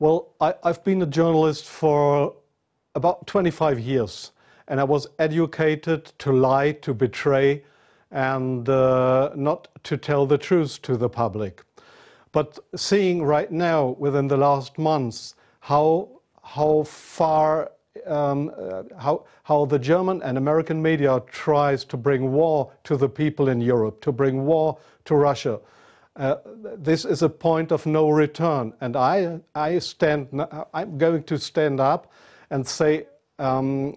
Well, I, have been a journalist for about 25 years, and I was educated to lie, to betray, and uh, not to tell the truth to the public. But seeing right now, within the last months, how, how far um, uh, how, how the German and American media tries to bring war to the people in Europe, to bring war to Russia, uh, this is a point of no return. And I, I stand, uh, I'm going to stand up and say, um,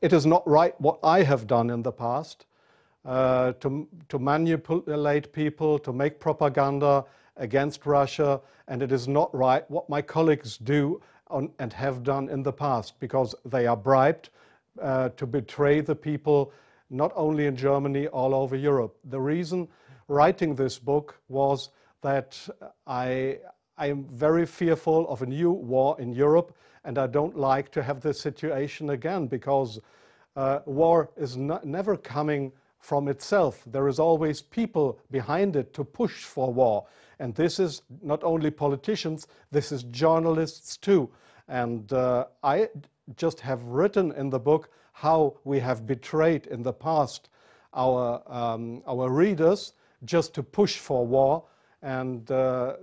it is not right what I have done in the past uh, to, to manipulate people, to make propaganda against Russia, and it is not right what my colleagues do on, and have done in the past because they are bribed uh, to betray the people not only in Germany, all over Europe. The reason writing this book was that I, I am very fearful of a new war in Europe, and I don't like to have this situation again because uh, war is never coming from itself. There is always people behind it to push for war. And this is not only politicians, this is journalists too. And uh, I just have written in the book how we have betrayed in the past our, um, our readers just to push for war and uh,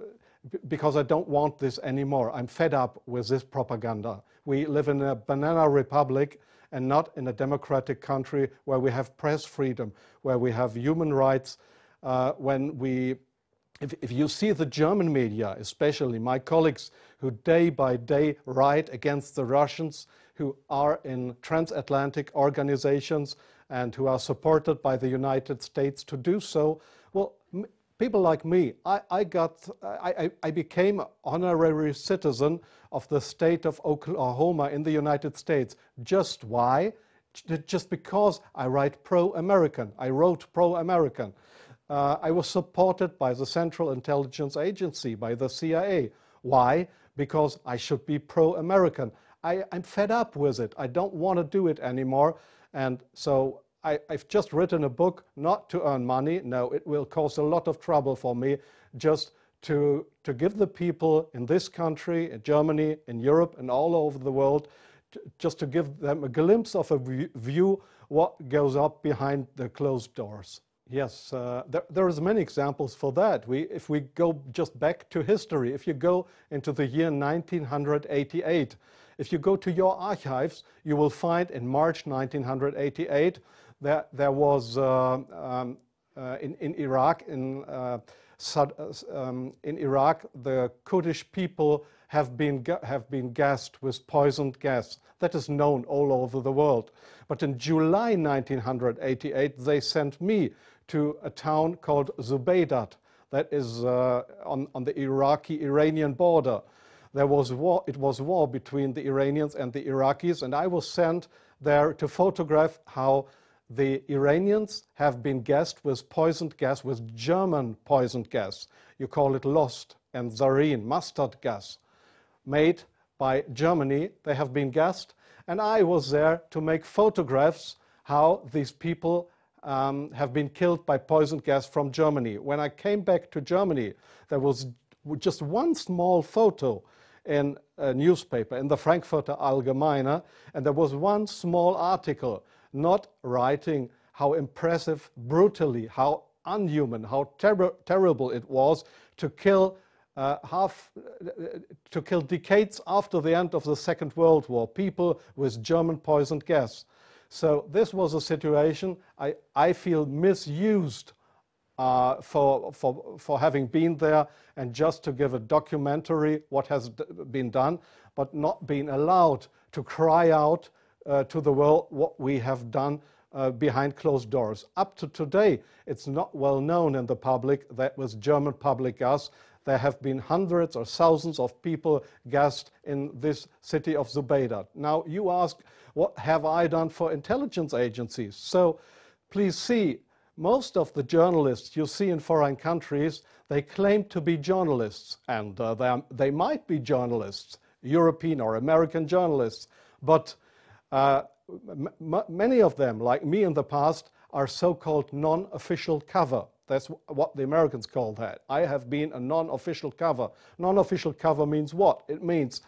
because I don't want this anymore. I'm fed up with this propaganda. We live in a banana republic and not in a democratic country where we have press freedom, where we have human rights, uh, when we if, if, you see the German media, especially my colleagues who day by day write against the Russians, who are in transatlantic organizations and who are supported by the United States to do so, well, people like me, I, I got, I, I, became honorary citizen of the state of Oklahoma in the United States. Just why? Just because I write pro-American. I wrote pro-American. Uh, I was supported by the Central Intelligence Agency, by the CIA. Why? Because I should be pro-American. I'm fed up with it. I don't want to do it anymore. And so I, have just written a book not to earn money. No, it will cause a lot of trouble for me just to, to give the people in this country, in Germany, in Europe, and all over the world, to, just to give them a glimpse of a view what goes up behind the closed doors. Yes, uh, there, there is many examples for that. We, if we go just back to history, if you go into the year 1988, if you go to your archives, you will find in March 1988 there, there was uh, um, uh, in, in Iraq, in, uh, um, in Iraq, the Kurdish people have been, have been gassed with poisoned gas. That is known all over the world. But in July 1988, they sent me to a town called Zubeidat, that is uh, on, on the Iraqi Iranian border. There was war, it was war between the Iranians and the Iraqis, and I was sent there to photograph how the Iranians have been gassed with poisoned gas, with German poisoned gas. You call it Lost and Zarine, mustard gas, made by Germany. They have been gassed. And I was there to make photographs how these people um, have been killed by poisoned gas from Germany. When I came back to Germany, there was just one small photo in a newspaper, in the Frankfurter Allgemeine, and there was one small article not writing how impressive, brutally, how unhuman, how ter terrible it was to kill uh, half uh, to kill decades after the end of the Second World War people with German poisoned gas. So this was a situation I, I feel misused uh, for, for, for having been there and just to give a documentary what has been done, but not being allowed to cry out uh, to the world what we have done uh, behind closed doors. Up to today, it's not well known in the public that was German public gas. There have been hundreds or thousands of people gassed in this city of Zubeida. Now, you ask, what have I done for intelligence agencies? So please see, most of the journalists you see in foreign countries, they claim to be journalists, and uh, they, are, they might be journalists, European or American journalists, but uh, many of them, like me in the past, are so called non official cover. That's what the Americans call that. I have been a non official cover. Non official cover means what? It means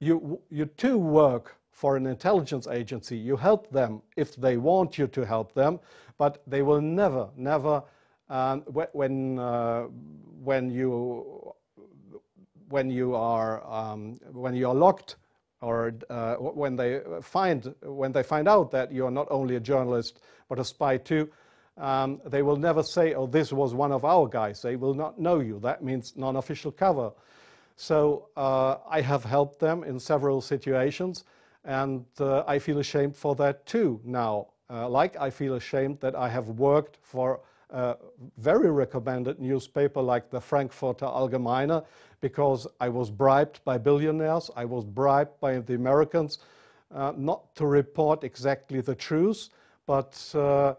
you, you too work for an intelligence agency. You help them if they want you to help them, but they will never, never, um, when, uh, when, you, when you are, um, when you are locked or uh, when they uh, find when they find out that you are not only a journalist but a spy too, um, they will never say, "Oh, this was one of our guys." They will not know you. That means non-official cover. So uh, I have helped them in several situations, and uh, I feel ashamed for that too now. Uh, like I feel ashamed that I have worked for a very recommended newspaper like the Frankfurter Allgemeine, because I was bribed by billionaires, I was bribed by the Americans uh, not to report exactly the truth, but uh,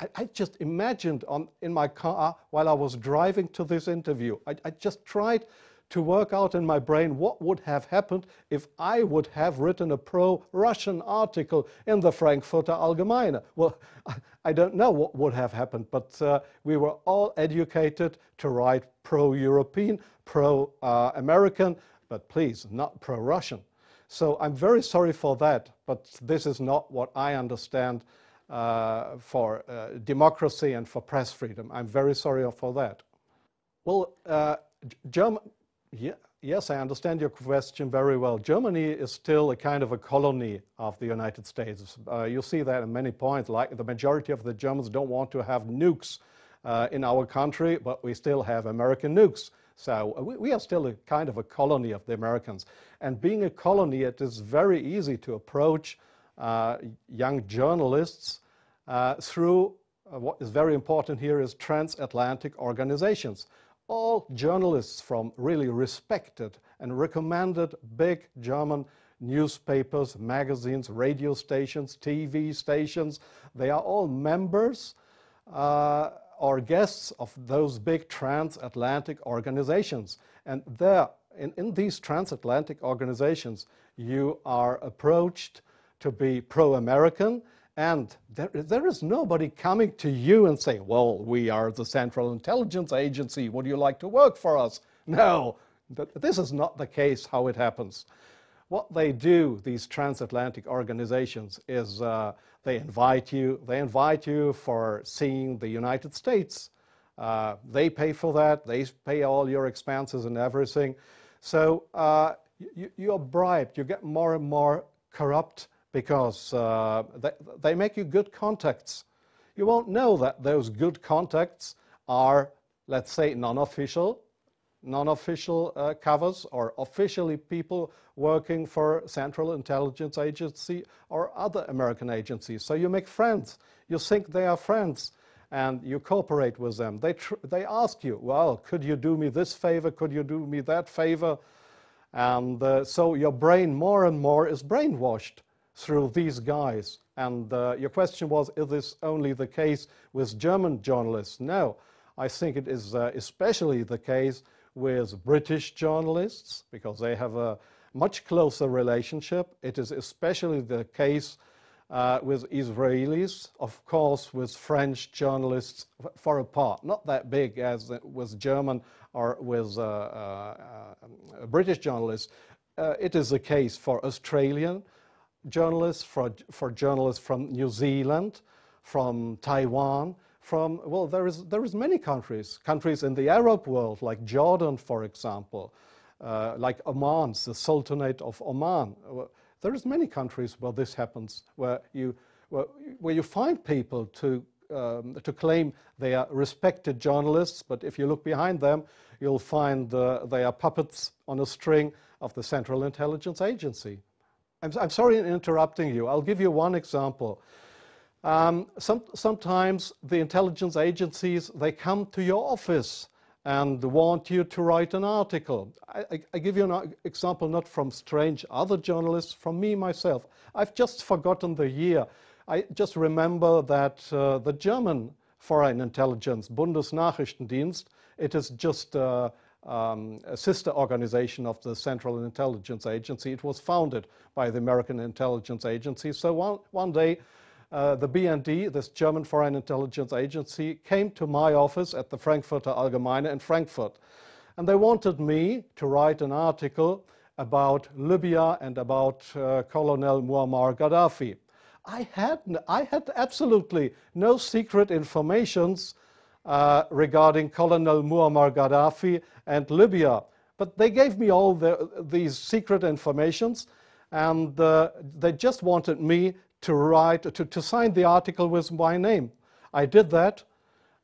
I, I, just imagined on, in my car while I was driving to this interview, I, I just tried to work out in my brain what would have happened if I would have written a pro Russian article in the Frankfurter Allgemeine. Well, I don't know what would have happened, but uh, we were all educated to write pro European, pro American, but please, not pro Russian. So I'm very sorry for that, but this is not what I understand uh, for uh, democracy and for press freedom. I'm very sorry for that. Well, uh, German, yeah, yes, I understand your question very well. Germany is still a kind of a colony of the United States. Uh, you see that in many points, like the majority of the Germans don't want to have nukes uh, in our country, but we still have American nukes. So uh, we, we, are still a kind of a colony of the Americans. And being a colony, it is very easy to approach uh, young journalists uh, through uh, what is very important here is transatlantic organizations all journalists from really respected and recommended big German newspapers, magazines, radio stations, TV stations. They are all members uh, or guests of those big transatlantic organizations. And there, in, in these transatlantic organizations, you are approached to be pro American and there, there is nobody coming to you and saying, Well, we are the Central Intelligence Agency. Would you like to work for us? No, this is not the case how it happens. What they do, these transatlantic organizations, is uh, they invite you. They invite you for seeing the United States. Uh, they pay for that. They pay all your expenses and everything. So uh, you, you, are bribed. You get more and more corrupt because uh, they, they make you good contacts. You won't know that those good contacts are, let's say, non-official, non-official uh, covers or officially people working for Central Intelligence Agency or other American agencies. So you make friends. You think they are friends and you cooperate with them. They, they ask you, well, could you do me this favor? Could you do me that favor? And uh, so your brain more and more is brainwashed through these guys. And uh, your question was, is this only the case with German journalists? No, I think it is uh, especially the case with British journalists because they have a much closer relationship. It is especially the case uh, with Israelis, of course, with French journalists far apart, not that big as with German or with uh, uh, um, British journalists. Uh, it is the case for Australian journalists, for, for journalists from New Zealand, from Taiwan, from, well, there is, there is many countries, countries in the Arab world, like Jordan, for example, uh, like Oman, the Sultanate of Oman. There is many countries where this happens, where you, where, where you find people to, um, to claim they are respected journalists, but if you look behind them, you'll find uh, they are puppets on a string of the Central Intelligence Agency. I'm, I'm sorry in interrupting you. I'll give you one example. Um, some, sometimes the intelligence agencies, they come to your office and want you to write an article. I, I, I, give you an example not from strange other journalists, from me myself. I've just forgotten the year. I just remember that uh, the German Foreign Intelligence, Bundesnachrichtendienst, it is just uh, um, sister organization of the Central Intelligence Agency. It was founded by the American Intelligence Agency. So one, one day, uh, the BND, this German Foreign Intelligence Agency, came to my office at the Frankfurter Allgemeine in Frankfurt. And they wanted me to write an article about Libya and about uh, Colonel Muammar Gaddafi. I had, I had absolutely no secret informations uh, regarding Colonel Muammar Gaddafi and Libya. But they gave me all the, these secret informations, and uh, they just wanted me to write, to, to sign the article with my name. I did that,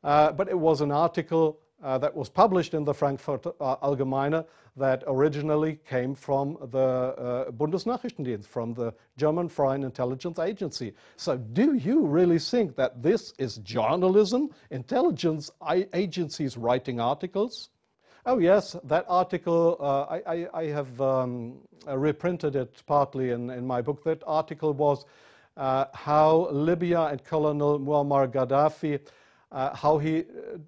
uh, but it was an article uh, that was published in the Frankfurt uh, Allgemeine that originally came from the uh, Bundesnachrichtendienst, from the German Foreign Intelligence Agency. So, do you really think that this is journalism, intelligence agencies writing articles? Oh, yes, that article, uh, I, I, I, have um, reprinted it partly in, in my book. That article was uh, how Libya and Colonel Muammar Gaddafi. Uh, how he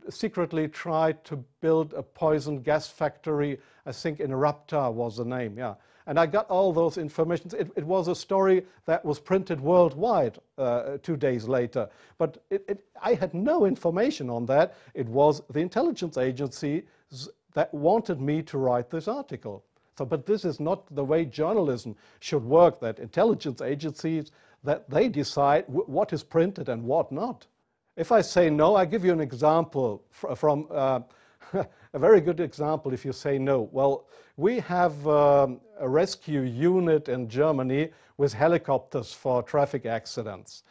secretly tried to build a poison gas factory, I think in Rapta was the name, yeah. And I got all those informations. It, it was a story that was printed worldwide uh, two days later. But it, it, I had no information on that. It was the intelligence agency that wanted me to write this article. So, but this is not the way journalism should work, that intelligence agencies, that they decide what is printed and what not. If I say no, I give you an example from uh, a very good example if you say no. Well, we have um, a rescue unit in Germany with helicopters for traffic accidents.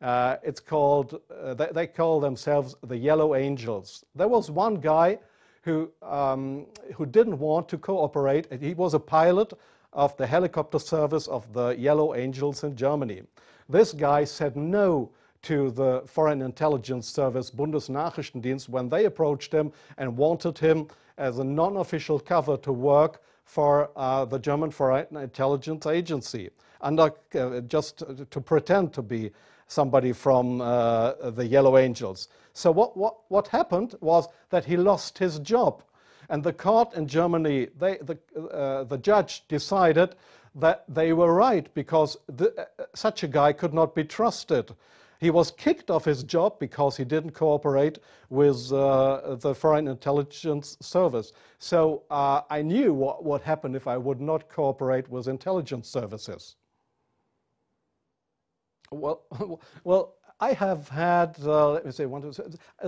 Uh, it's called, uh, they, they, call themselves the Yellow Angels. There was one guy who, um, who didn't want to cooperate. He was a pilot of the helicopter service of the Yellow Angels in Germany. This guy said, no, to the Foreign Intelligence Service Bundesnachrichtendienst when they approached him and wanted him as a non official cover to work for uh, the German Foreign Intelligence Agency, under, uh, just to, pretend to be somebody from uh, the Yellow Angels. So, what, what, what happened was that he lost his job. And the court in Germany, they, the, uh, the judge decided that they were right because the, uh, such a guy could not be trusted. He was kicked off his job because he didn't cooperate with uh, the Foreign Intelligence Service. So uh, I knew what would happen if I would not cooperate with intelligence services. Well, well, I have had, uh, let me say, one, two,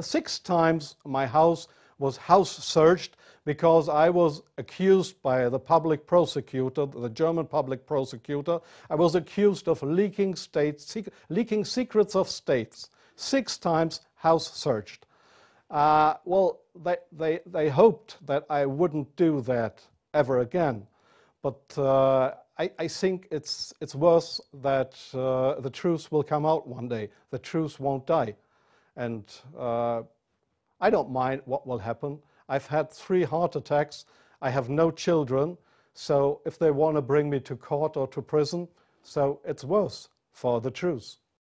six times my house was house searched because I was accused by the public prosecutor, the German public prosecutor, I was accused of leaking, state, sec leaking secrets of states. Six times house searched. Uh, well, they, they, they hoped that I wouldn't do that ever again. But uh, I, I, think it's, it's worse that uh, the truth will come out one day. The truth won't die. And uh, I don't mind what will happen. I've had three heart attacks. I have no children. So if they want to bring me to court or to prison, so it's worse for the truth.